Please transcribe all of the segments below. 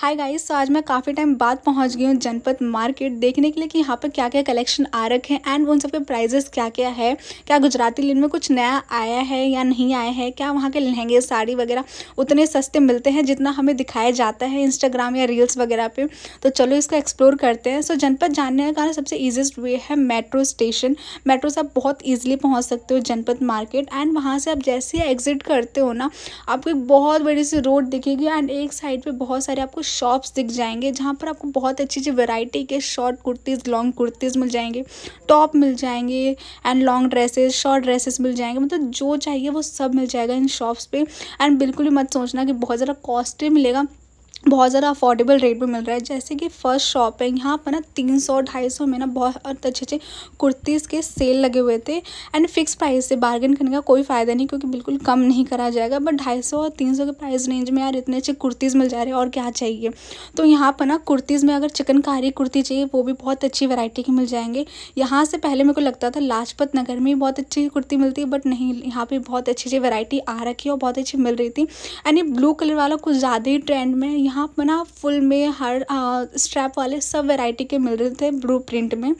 hi guys तो आज मैं काफ़ी टाइम बाद पहुंच गई हूँ जनपद मार्केट देखने के लिए कि यहाँ पर क्या क्या कलेक्शन आ रखे हैं एंड उन सब के प्राइजेस क्या क्या है क्या गुजराती लिन में कुछ नया आया है या नहीं आया है क्या वहाँ के लहंगे साड़ी वगैरह उतने सस्ते मिलते हैं जितना हमें दिखाया जाता है इंस्टाग्राम या रील्स वगैरह पर तो चलो इसको एक्सप्लोर करते हैं सो जनपद जानने का सबसे ईजिएस्ट वे है मेट्रो स्टेशन मेट्रो से आप बहुत ईजिली पहुँच सकते हो जनपद मार्केट एंड वहाँ से आप जैसे ही एग्जिट करते हो ना आपको एक बहुत बड़ी सी रोड दिखेगी एंड एक साइड पर बहुत सारे आपको शॉप्स दिख जाएंगे जहाँ पर आपको बहुत अच्छी अच्छी वैरायटी के शॉर्ट कुर्तीज़ लॉन्ग कुर्तीज़ मिल जाएंगे टॉप मिल जाएंगे and long dresses short dresses मिल जाएंगे मतलब जो चाहिए वो सब मिल जाएगा इन शॉप्स पे एंड बिल्कुल भी मत सोचना कि बहुत ज़्यादा कॉस्टली मिलेगा बहुत ज़्यादा अफोर्डेबल रेट में मिल रहा है जैसे कि फ़र्स्ट शॉप है यहाँ पर ना तीन सौ ढाई सौ में ना बहुत अच्छे अच्छे कुर्तीज़ के सेल लगे हुए थे एंड फिक्स प्राइस से बार्गेन करने का कोई फ़ायदा नहीं क्योंकि बिल्कुल कम नहीं करा जाएगा बट ढाई सौ और तीन सौ के प्राइस रेंज में यार इतने अच्छे कुर्तीज़ मिल जा रहे हैं और क्या चाहिए तो यहाँ पर ना कुर्तीज़ में अगर चिकनकारी कुर्ती चाहिए वो भी बहुत अच्छी वैरायटी के मिल जाएंगे यहाँ से पहले मेरे को लगता था लाजपत नगर में बहुत अच्छी कुर्ती मिलती है बट नहीं यहाँ पर बहुत अच्छी अच्छी वैरायटी आ रखी है और बहुत अच्छी मिल रही थी एंड ये ब्लू कलर वाला कुछ ज़्यादा ही ट्रेंड में यहाँ पर ना फुल में हर स्ट्रैप वाले सब वैरायटी के मिल रहे थे ब्लू प्रिंट में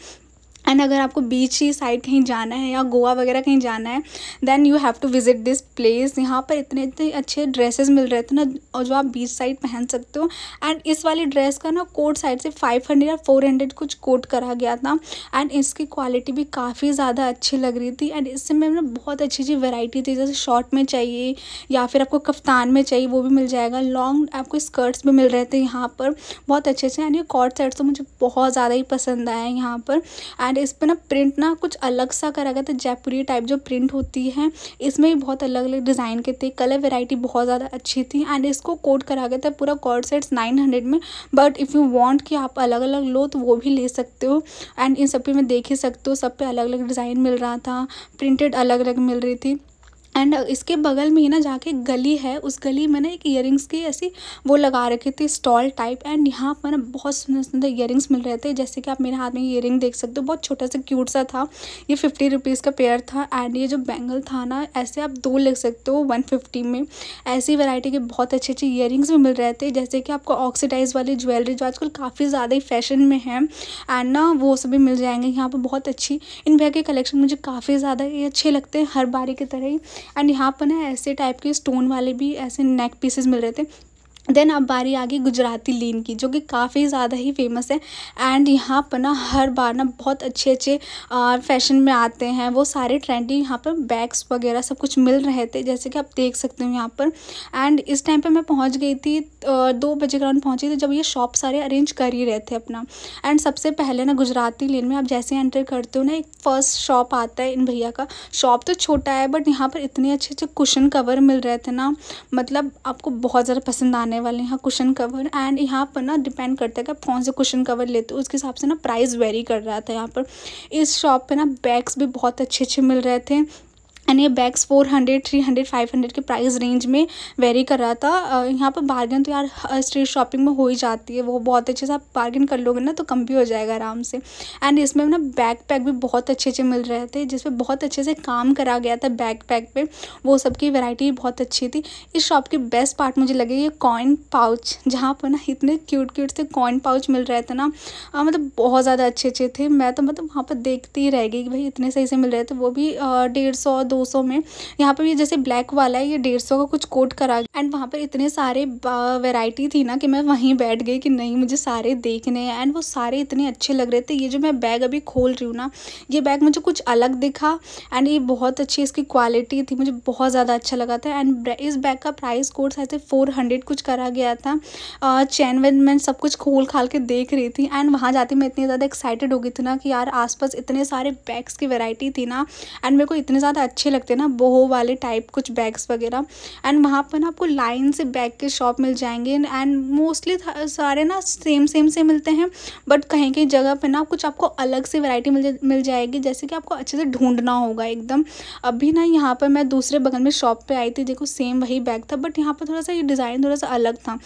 एंड अगर आपको बीच ही साइड कहीं जाना है या गोवा वगैरह कहीं जाना है then you have to visit this place यहाँ पर इतने इतने अच्छे ड्रेसेस मिल रहे थे ना और जो आप बीच साइड पहन सकते हो एंड इस वाली ड्रेस का ना कोट साइड से फाइव हंड्रेड या फोर हंड्रेड कुछ कोट करा गया था एंड इसकी क्वालिटी भी काफ़ी ज़्यादा अच्छी लग रही थी एंड इससे मैं ना बहुत अच्छी अच्छी वेराइटी थी जैसे शॉर्ट में चाहिए या फिर आपको कफ्तान में चाहिए वो भी मिल जाएगा लॉन्ग आपको स्कर्ट्स भी मिल रहे थे यहाँ पर बहुत अच्छे से एंड ये कॉट साइड तो मुझे बहुत ज़्यादा ही पसंद आया यहाँ पर एंड है इस पर ना प्रिंट ना कुछ अलग सा करा गया था जयपुरी टाइप जो प्रिंट होती है इसमें भी बहुत अलग अलग डिज़ाइन के थे कलर वेराइटी बहुत ज़्यादा अच्छी थी एंड इसको कोट करा गया था पूरा कॉर्ड सेट्स नाइन हंड्रेड में बट इफ़ यू वॉन्ट कि आप अलग अलग लो तो वो भी ले सकते हो एंड इन सब पे मैं देख ही सकती हूँ सब पे अलग अलग डिज़ाइन मिल रहा था प्रिंटेड अलग अलग मिल रही थी एंड इसके बगल में ही ना जाके गली है उस गली में ना एक ईयरिंग्स की ऐसी वो लगा रखे थे स्टॉल टाइप एंड यहाँ पर ना बहुत सुंदर सुंदर रिंग्स मिल रहे थे जैसे कि आप मेरे हाथ में ईयरिंग देख सकते हो बहुत छोटा सा क्यूट सा था ये फिफ्टी रुपीज़ का पेयर था एंड ये जो बैंगल था ना ऐसे आप दो ले सकते हो वन फिफ्टी में ऐसी वेराइटी के बहुत अच्छे अच्छे ईयरिंग्स भी मिल रहे थे जैसे कि आपको ऑक्सीडाइज वाली ज्वेलरी जो आजकल काफ़ी ज़्यादा ही फैशन में है एंड ना वो सभी मिल जाएंगे यहाँ पर बहुत अच्छी इन बैग के कलेक्शन मुझे काफ़ी ज़्यादा अच्छे लगते हैं हर बारी की तरह ही एंड यहाँ पर ना ऐसे टाइप के स्टोन वाले भी ऐसे नेक पीसेस मिल रहे थे देन अब बारी आ गई गुजराती लीन की जो कि काफ़ी ज़्यादा ही फेमस है एंड यहाँ पर ना हर बार ना बहुत अच्छे अच्छे फैशन में आते हैं वो सारे ट्रेंडी यहाँ पर बैग्स वगैरह सब कुछ मिल रहे थे जैसे कि आप देख सकते हो यहाँ पर एंड इस टाइम पे मैं पहुँच गई थी दो बजे के राउंड पहुँची थी जब ये शॉप सारे अरेंज कर ही रहे थे अपना एंड सबसे पहले ना गुजराती लेन में आप जैसे एंटर करते हो ना एक फ़र्स्ट शॉप आता है इन भैया का शॉप तो छोटा है बट यहाँ पर इतने अच्छे अच्छे कुशन कवर मिल रहे थे ना मतलब आपको बहुत ज़्यादा पसंद आने वाले यहाँ कुशन कवर एंड यहाँ पर ना डिपेंड करता है कि आप कौन से कुशन कवर लेते हो उसके हिसाब से ना प्राइस वेरी कर रहा था यहाँ पर इस शॉप पर ना बैग्स भी बहुत अच्छे अच्छे मिल रहे थे एंड ये बैग्स 400, 300, 500 के प्राइस रेंज में वेरी कर रहा था यहाँ पर बार्गेन तो यार स्ट्रीट शॉपिंग में हो ही जाती है वो बहुत अच्छे से आप बार्गेन कर लोगे ना तो कम भी हो जाएगा आराम से एंड इसमें ना बैक पैक भी बहुत अच्छे अच्छे मिल रहे थे जिसमें बहुत अच्छे से काम करा गया था बैक पैक पर वो सब की वैरायटी बहुत अच्छी थी इस शॉप की बेस्ट पार्ट मुझे लगे ये कॉइन पाउच जहाँ पर ना इतने क्यूट क्यूट से कॉइन पाउच मिल रहे थे ना मतलब बहुत ज़्यादा अच्छे अच्छे थे मैं तो मतलब वहाँ पर देखती ही रह गई कि भाई इतने सही से मिल रहे थे वो भी डेढ़ सौ दो 200 में यहाँ पर ये जैसे ब्लैक वाला है ये डेढ़ का कुछ कोट करा एंड वहाँ पर इतने सारे वेराइटी थी ना कि मैं वहीं बैठ गई कि नहीं मुझे सारे देखने हैं एंड वो सारे इतने अच्छे लग रहे थे ये जो मैं बैग अभी खोल रही हूँ ना ये बैग मुझे कुछ अलग दिखा एंड ये बहुत अच्छी इसकी क्वालिटी थी मुझे बहुत ज़्यादा अच्छा लगा था एंड इस बैग का प्राइस कोर्स ऐसे फोर हंड्रेड कुछ करा गया था चैन वैन मैं सब कुछ खोल खाल के देख रही थी एंड वहाँ जाती मैं इतनी ज़्यादा एक्साइटेड हो गई थी ना कि यार आसपास इतने सारे बैग्स की वेराइटी थी ना एंड मेरे को इतने ज़्यादा अच्छे लगते हैं ना बोहो वाले टाइप कुछ बैग्स वगैरह एंड वहाँ पर ना आपको लाइन से बैग के शॉप मिल जाएंगे एंड मोस्टली सारे ना सेम सेम से मिलते हैं बट कहीं कहीं जगह पर ना कुछ आपको अलग से वैरायटी मिल जा, मिल जाएगी जैसे कि आपको अच्छे से ढूंढना होगा एकदम अभी ना यहाँ पर मैं दूसरे बगल में शॉप पर आई थी देखो सेम वही बैग था बट यहाँ पर थोड़ा सा ये डिज़ाइन थोड़ा सा अलग था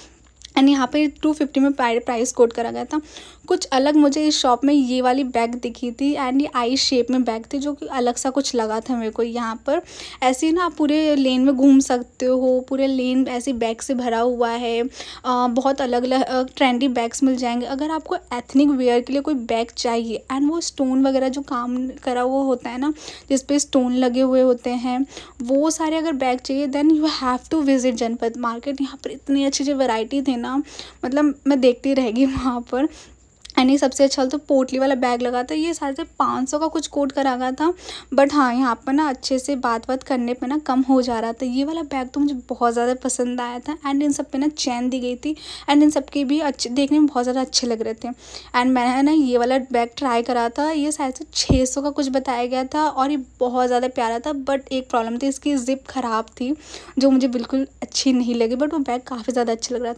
एंड यहाँ पे टू फिफ्टी में प्राइस कोट करा गया था कुछ अलग मुझे इस शॉप में ये वाली बैग दिखी थी एंड ये आई शेप में बैग थी जो कि अलग सा कुछ लगा था मेरे को यहाँ पर ऐसे ही ना आप पूरे लेन में घूम सकते हो पूरे लेन ऐसे बैग से भरा हुआ है आ, बहुत अलग अलग ट्रेंडी बैग्स मिल जाएंगे अगर आपको एथनिक वेयर के लिए कोई बैग चाहिए एंड वो स्टोन वगैरह जो काम करा हुआ होता है ना जिस स्टोन लगे हुए होते हैं वो सारे अगर बैग चाहिए then you have to visit Janpath market यहाँ पर इतनी अच्छी अच्छी वैरायटी थे ना मतलब मैं देखती रहेगी वहाँ पर एंड ये सबसे अच्छा तो पोटली वाला बैग लगा था ये शायद से पाँच सौ का कुछ कोट करा गया था बट हाँ यहाँ पर ना अच्छे से बात बात करने पर ना कम हो जा रहा था ये वाला बैग तो मुझे बहुत ज़्यादा पसंद आया था एंड इन सब पे ना चैन दी गई थी एंड इन सब के भी अच्छे देखने में बहुत ज़्यादा अच्छे लग रहे थे एंड मैंने ना ये वाला बैग ट्राई करा था ये शायद से छः सौ का कुछ बताया गया था और ये बहुत ज़्यादा प्यारा था बट एक प्रॉब्लम थी इसकी जिप ख़राब थी जो मुझे बिल्कुल अच्छी नहीं लगी बट वो बैग काफ़ी ज़्यादा अच्छा लग रहा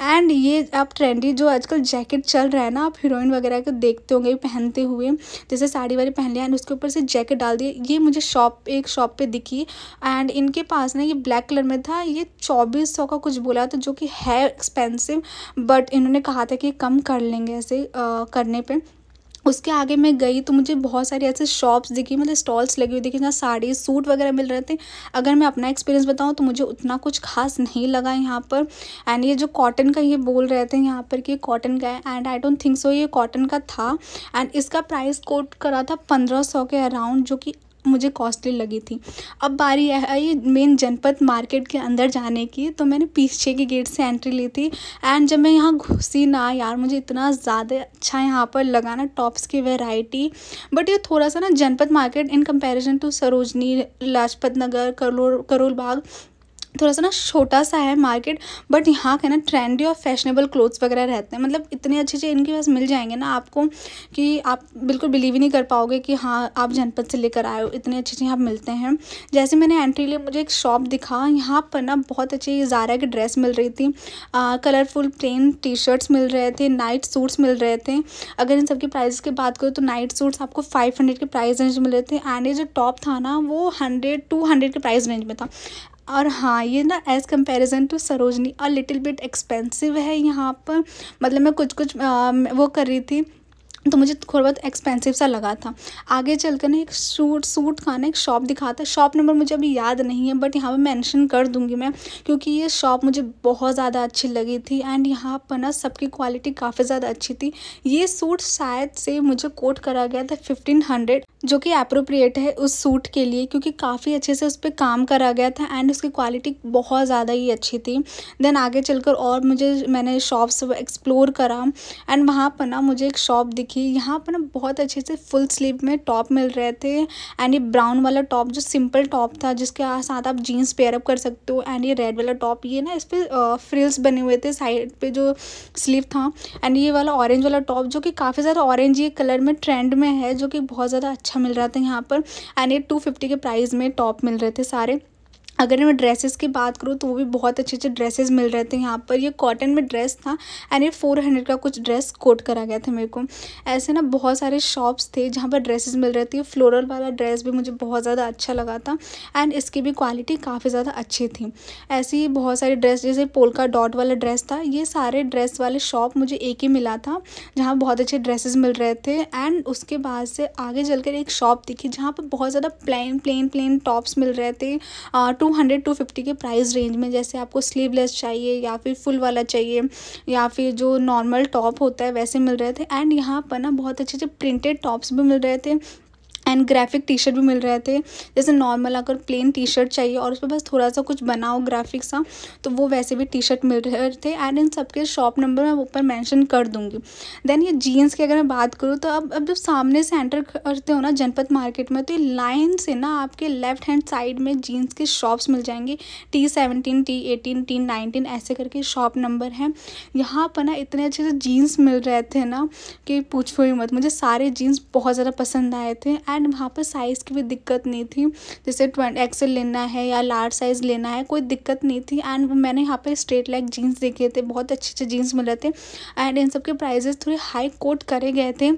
था एंड ये आप ट्रेंडी जो आजकल जैकेट चल रहा है ना आप हीरोइन वगैरह को देखते होंगे पहनते हुए जैसे साड़ी वाड़ी पहन लिया एंड उसके ऊपर से जैकेट डाल दिए ये मुझे शॉप एक शॉप पे दिखी एंड इनके पास ना ये ब्लैक कलर में था ये चौबीस सौ का कुछ बोला था जो कि है एक्सपेंसिव बट इन्होंने कहा था कि कम कर लेंगे ऐसे आ, करने पर उसके आगे मैं गई तो मुझे बहुत सारी ऐसे शॉप्स दिखी मतलब स्टॉल्स लगी हुई दिखी जहाँ साड़ी सूट वगैरह मिल रहे थे अगर मैं अपना एक्सपीरियंस बताऊँ तो मुझे उतना कुछ खास नहीं लगा यहाँ पर एंड ये जो कॉटन का ये बोल रहे थे यहाँ पर कि कॉटन का है and I don't think so ये कॉटन का था एंड इसका प्राइस कोट करा था पंद्रह सौ के अराउंड जो कि मुझे कॉस्टली लगी थी अब बारी आई मेन जनपद मार्केट के अंदर जाने की तो मैंने पीछे के गेट से एंट्री ली थी एंड जब मैं यहाँ घुसी ना यार मुझे इतना ज़्यादा अच्छा यहाँ पर लगा ना टॉप्स की वेराइटी बट ये थोड़ा सा ना Janpath market in comparison to Sarojini Lajpat Nagar Karol Karol Bagh थोड़ा सा ना छोटा सा है मार्केट बट यहाँ का ना ट्रेंडी और फैशनेबल क्लोथ्स वगैरह रहते हैं मतलब इतने अच्छे अच्छे इनके पास मिल जाएंगे ना आपको कि आप बिल्कुल बिलीव ही नहीं कर पाओगे कि हाँ आप जनपद से लेकर आए हो इतने अच्छे अच्छे यहाँ मिलते हैं जैसे मैंने एंट्री लिए मुझे एक शॉप दिखा यहाँ पर ना बहुत अच्छी ज़ारा की ड्रेस मिल रही थी कलरफुल प्लेन टी शर्ट्स मिल रहे थे नाइट सूट्स मिल रहे थे अगर इन सबके प्राइज प्राइस की बात करूँ तो नाइट सूट्स आपको फाइव हंड्रेड के प्राइस रेंज मिल रहे थे एंड ये जो टॉप था ना वो हंड्रेड टू हंड्रेड के प्राइस रेंज में था और हाँ ये ना एज़ कंपैरिजन टू सरोजनी और लिटिल बिट एक्सपेंसिव है यहाँ पर मतलब मैं कुछ कुछ आ, वो कर रही थी तो मुझे थोड़ा बहुत एक्सपेंसिव सा लगा था आगे चल कर ना एक सूट सूट का ना एक शॉप दिखा था शॉप नंबर मुझे अभी याद नहीं है बट यहाँ पर मैंशन कर दूँगी मैं क्योंकि ये शॉप मुझे बहुत ज़्यादा अच्छी लगी थी एंड यहाँ पर ना सबकी क्वालिटी काफ़ी ज़्यादा अच्छी थी ये सूट शायद से मुझे कोट करा गया था फिफ्टीन हंड्रेड जो कि अप्रोप्रिएट है उस सूट के लिए क्योंकि काफ़ी अच्छे से उस पर काम करा गया था एंड उसकी क्वालिटी बहुत ज़्यादा ही अच्छी थी देन आगे चलकर और मुझे मैंने शॉप्स एक्सप्लोर करा एंड वहाँ पर ना मुझे एक शॉप दिखी देखिए यहाँ पर ना बहुत अच्छे से फुल स्लीव में टॉप मिल रहे थे एंड ये ब्राउन वाला टॉप जो सिंपल टॉप था जिसके साथ आप जीन्स पेयरअप कर सकते हो एंड ये रेड वाला टॉप ये ना इस पर फ्रिल्स बने हुए थे साइड पे जो स्लीव था एंड ये वाला ऑरेंज वाला टॉप जो कि काफ़ी ज़्यादा ऑरेंज ये कलर में ट्रेंड में है जो कि बहुत ज़्यादा अच्छा मिल रहा था यहाँ पर एंड ये टू फिफ्टी के प्राइस में टॉप मिल रहे थे सारे अगर मैं ड्रेसेस की बात करूँ तो वो भी बहुत अच्छे अच्छे ड्रेसेस मिल रहे थे यहाँ पर ये कॉटन में ड्रेस था एंड ये फोर हंड्रेड का कुछ ड्रेस कोट करा गया था मेरे को ऐसे ना बहुत सारे शॉप्स थे जहाँ पर ड्रेसेस मिल रहे थे फ्लोरल वाला ड्रेस भी मुझे बहुत ज़्यादा अच्छा लगा था एंड इसकी भी क्वालिटी काफ़ी ज़्यादा अच्छी थी ऐसे ही बहुत सारे ड्रेस जैसे पोलका डॉट वाला ड्रेस था ये सारे ड्रेस वाले शॉप मुझे एक ही मिला था जहाँ बहुत अच्छे ड्रेसेस मिल रहे थे एंड उसके बाद से आगे चल एक शॉप दिखी जहाँ पर बहुत ज़्यादा प्लेन प्लेन प्लेन टॉप्स मिल रहे थे two two hundred two fifty के प्राइस रेंज में जैसे आपको स्लीवलेस चाहिए या फिर फुल वाला चाहिए या फिर जो नॉर्मल टॉप होता है वैसे मिल रहे थे एंड यहाँ पर ना बहुत अच्छे अच्छे प्रिंटेड टॉप्स भी मिल रहे थे एंड ग्राफिक टी शर्ट भी मिल रहे थे जैसे नॉर्मल अगर प्लेन टी शर्ट चाहिए और उस पर बस थोड़ा सा कुछ बनाओ ग्राफिक सा तो वो वैसे भी टी शर्ट मिल रहे थे एंड इन सबके शॉप नंबर मैं ऊपर मैंशन कर दूँगी देन ये जीन्स की अगर मैं बात करूँ तो अब अब जब सामने से एंटर करते हो ना जनपद मार्केट में तो ये लाइन से ना आपके लेफ्ट हैंड साइड में जीन्स के शॉप्स मिल जाएंगे T seventeen T eighteen T nineteen ऐसे करके शॉप नंबर हैं यहाँ पर ना इतने अच्छे से जीन्स मिल रहे थे ना कि पूछो ही मत मुझे सारे जीन्स बहुत ज़्यादा पसंद आए थे एंड एंड वहाँ पर साइज़ की भी दिक्कत नहीं थी जैसे ट्वेंट एक्सेल लेना है या लार्ज साइज़ लेना है कोई दिक्कत नहीं थी एंड मैंने यहाँ पर स्ट्रेट लेग जीन्स देखे थे बहुत अच्छे अच्छे जीन्स मिले थे एंड इन सब के प्राइजेस थोड़े हाई कोट करे गए थे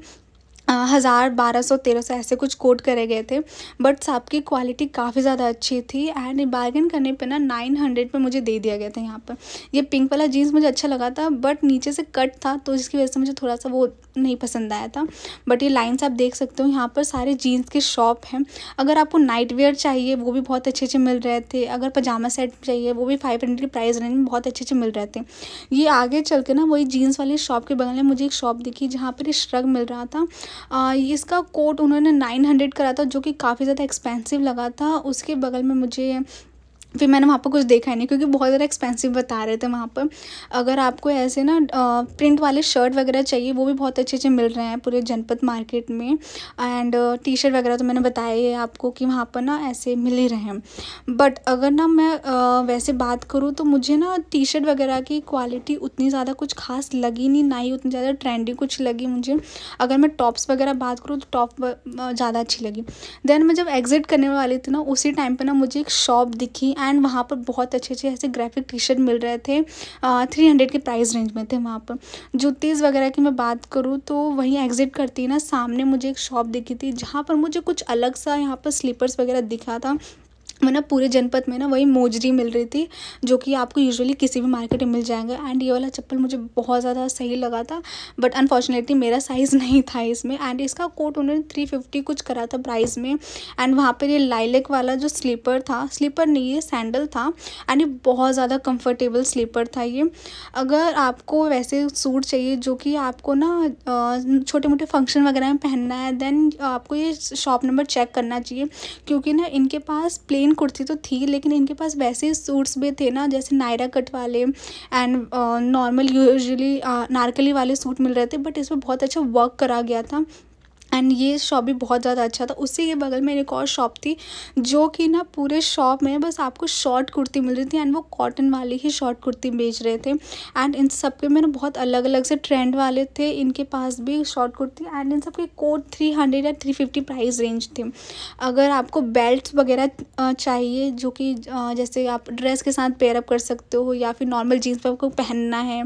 हज़ार बारह सौ तेरह सौ ऐसे कुछ कोट करे गए थे बट साहब की क्वालिटी काफ़ी ज़्यादा अच्छी थी एंड बार्गेन करने पे ना नाइन हंड्रेड में मुझे दे दिया गया था यहाँ पर ये पिंक वाला जीन्स मुझे अच्छा लगा था बट नीचे से कट था तो जिसकी वजह से मुझे थोड़ा सा वो नहीं पसंद आया था बट ये लाइन्स आप देख सकते हो यहाँ पर सारे जीन्स के शॉप हैं अगर आपको नाइट वेयर चाहिए वो भी बहुत अच्छे अच्छे मिल रहे थे अगर पजामा सेट चाहिए वो भी फाइव हंड्रेड की प्राइस रेंज में बहुत अच्छे अच्छे मिल रहे थे ये आगे चल के ना वही जीन्स वाली शॉप के बगल में मुझे एक शॉप दिखी जहाँ पर ये श्रग मिल रहा था इसका कोट उन्होंने नाइन हंड्रेड करा था जो कि काफ़ी ज़्यादा एक्सपेंसिव लगा था उसके बगल में मुझे फिर मैंने वहाँ पर कुछ देखा ही नहीं क्योंकि बहुत ज़्यादा एक्सपेंसिव बता रहे थे वहाँ पर अगर आपको ऐसे ना प्रिंट वाले शर्ट वगैरह चाहिए वो भी बहुत अच्छे अच्छे मिल रहे हैं पूरे जनपद मार्केट में एंड टी शर्ट वगैरह तो मैंने बताया ही है आपको कि वहाँ पर ना ऐसे मिल ही रहे हैं बट अगर ना मैं वैसे बात करूँ तो मुझे ना टी शर्ट वगैरह की क्वालिटी उतनी ज़्यादा कुछ खास लगी नहीं ना ही उतनी ज़्यादा ट्रेंडी कुछ लगी मुझे अगर मैं टॉप्स वगैरह बात करूँ तो टॉप ज़्यादा अच्छी लगी देन मैं जब एग्ज़िट करने वाली थी ना उसी टाइम पर ना मुझे एक शॉप दिखी एंड वहाँ पर बहुत अच्छे अच्छे ऐसे ग्राफिक टी शर्ट मिल रहे थे थ्री हंड्रेड के प्राइस रेंज में थे वहाँ पर जूतीज़ वगैरह की मैं बात करूँ तो वहीं एग्जिट करती ना सामने मुझे एक शॉप दिखी थी जहाँ पर मुझे कुछ अलग सा यहाँ पर स्लीपर्स वगैरह दिखा था ना पूरे जनपद में ना वही मोजरी मिल रही थी जो कि आपको यूजुअली किसी भी मार्केट में मिल जाएगा एंड ये वाला चप्पल मुझे बहुत ज़्यादा सही लगा था बट अनफॉर्चुनेटली मेरा साइज़ नहीं था इसमें एंड इसका कोट उन्होंने थ्री फिफ्टी कुछ करा था प्राइस में एंड वहाँ पर ये लाइलेक वाला जो स्लीपर था स्लीपर नहीं ये सैंडल था एंड ये बहुत ज़्यादा कम्फर्टेबल स्लीपर था ये अगर आपको वैसे सूट चाहिए जो कि आपको ना छोटे मोटे फंक्शन वगैरह में पहनना है देन आपको ये शॉप नंबर चेक करना चाहिए क्योंकि ना इनके पास प्लेन प्लेन कुर्ती तो थी लेकिन इनके पास वैसे सूट्स भी थे ना जैसे नायरा कट वाले एंड नॉर्मल यूजली नारकली वाले सूट मिल रहे थे बट इसमें बहुत अच्छा वर्क करा गया था एंड ये शॉप भी बहुत ज़्यादा अच्छा था उसी के बगल में एक और शॉप थी जो कि ना पूरे शॉप में बस आपको शॉर्ट कुर्ती मिल रही थी एंड वो कॉटन वाली ही शॉर्ट कुर्ती बेच रहे थे एंड इन सब के में ना बहुत अलग अलग से ट्रेंड वाले थे इनके पास भी शॉर्ट कुर्ती एंड इन सब के कोट थ्री हंड्रेड या थ्री फिफ्टी प्राइस रेंज थे अगर आपको बेल्ट वगैरह चाहिए जो कि जैसे आप ड्रेस के साथ पेयरअप कर सकते हो या फिर नॉर्मल जीन्स पर आपको पहनना है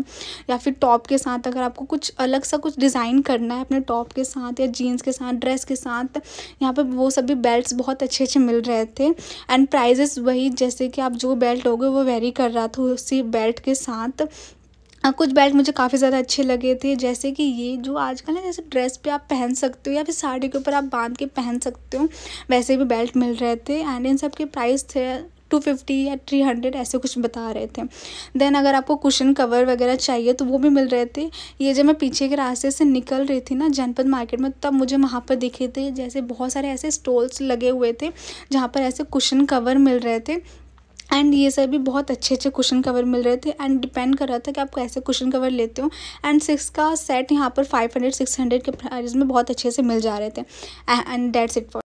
या फिर टॉप के साथ अगर आपको कुछ अलग सा कुछ डिज़ाइन करना है अपने टॉप के साथ या जीन्स जीन्स के साथ ड्रेस के साथ यहाँ पर वो सभी बेल्ट बहुत अच्छे अच्छे मिल रहे थे एंड प्राइजेस वही जैसे कि आप जो बेल्ट हो वो वेरी कर रहा था उसी बेल्ट के साथ हाँ, कुछ बेल्ट मुझे काफ़ी ज़्यादा अच्छे लगे थे जैसे कि ये जो आजकल है जैसे ड्रेस पे आप पहन सकते हो या फिर साड़ी के ऊपर आप बांध के पहन सकते हो वैसे भी बेल्ट मिल रहे थे एंड इन सब के प्राइस थे टू फिफ्टी या थ्री हंड्रेड ऐसे कुछ बता रहे थे देन अगर आपको कुशन कवर वगैरह चाहिए तो वो भी मिल रहे थे ये जब मैं पीछे के रास्ते से निकल रही थी ना जनपद मार्केट में तब मुझे वहाँ पर दिखे थे जैसे बहुत सारे ऐसे स्टॉल्स लगे हुए थे जहाँ पर ऐसे कुशन कवर मिल रहे थे एंड ये सब भी बहुत अच्छे अच्छे कुशन कवर मिल रहे थे एंड डिपेंड कर रहा था कि आप कैसे कुशन कवर लेते हो एंड सिक्स का सेट यहाँ पर फाइव हंड्रेड सिक्स हंड्रेड के प्राइस में बहुत अच्छे से मिल जा रहे थे एंड डेट्स इट